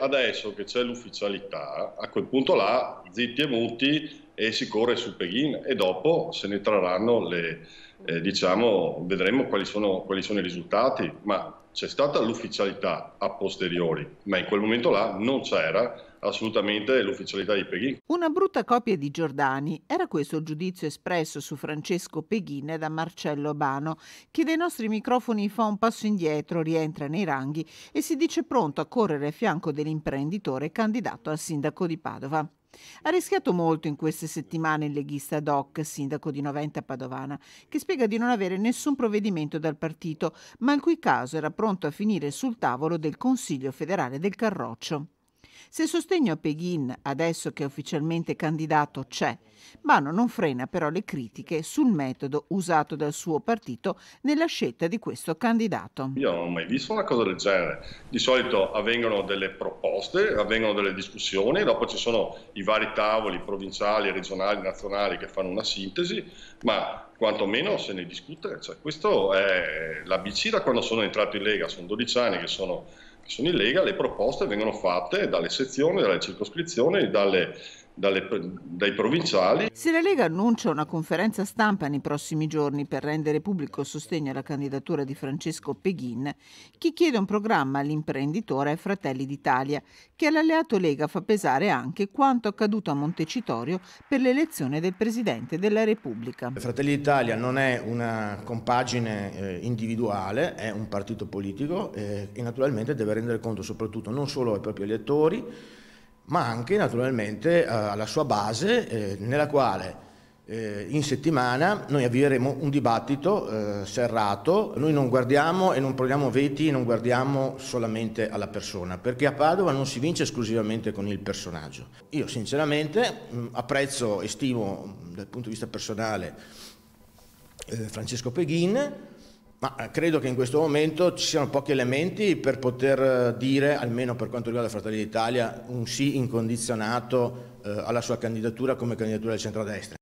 adesso che c'è l'ufficialità, a quel punto là, zitti e muti, e si corre su Peghin e dopo se ne trarranno le, eh, diciamo, vedremo quali sono, quali sono i risultati, ma c'è stata l'ufficialità a posteriori, ma in quel momento là non c'era assolutamente l'ufficialità di Pechino. Una brutta copia di Giordani era questo il giudizio espresso su Francesco Pechino da Marcello Bano, che dai nostri microfoni fa un passo indietro, rientra nei ranghi e si dice pronto a correre a fianco dell'imprenditore candidato al sindaco di Padova. Ha rischiato molto in queste settimane il leghista Doc, sindaco di Noventa Padovana, che spiega di non avere nessun provvedimento dal partito, ma il cui caso era pronto a finire sul tavolo del Consiglio federale del Carroccio. Se sostegno a Peghin, adesso che è ufficialmente candidato, c'è, Mano non frena però le critiche sul metodo usato dal suo partito nella scelta di questo candidato. Io non ho mai visto una cosa del genere. Di solito avvengono delle proposte, avvengono delle discussioni, dopo ci sono i vari tavoli provinciali, regionali, nazionali che fanno una sintesi, ma quantomeno se ne discute. Cioè, questo è l'ABC da quando sono entrato in Lega, sono 12 anni che sono sono in Lega, le proposte vengono fatte dalle sezioni, dalle circoscrizioni, dalle dalle, dai provinciali. Se la Lega annuncia una conferenza stampa nei prossimi giorni per rendere pubblico sostegno alla candidatura di Francesco Peghin, chi chiede un programma all'imprenditore è Fratelli d'Italia, che all'alleato Lega fa pesare anche quanto accaduto a Montecitorio per l'elezione del Presidente della Repubblica. Fratelli d'Italia non è una compagine eh, individuale, è un partito politico eh, e naturalmente deve rendere conto soprattutto non solo ai propri elettori, ma anche naturalmente eh, alla sua base eh, nella quale eh, in settimana noi avvieremo un dibattito eh, serrato, noi non guardiamo e non proviamo veti, non guardiamo solamente alla persona, perché a Padova non si vince esclusivamente con il personaggio. Io sinceramente mh, mm, apprezzo e stimo mm, dal punto di vista personale eh, Francesco Peghin, ma eh, credo che in questo momento ci siano pochi elementi per poter eh, dire, almeno per quanto riguarda Fratelli d'Italia, un sì incondizionato eh, alla sua candidatura come candidatura del centrodestra.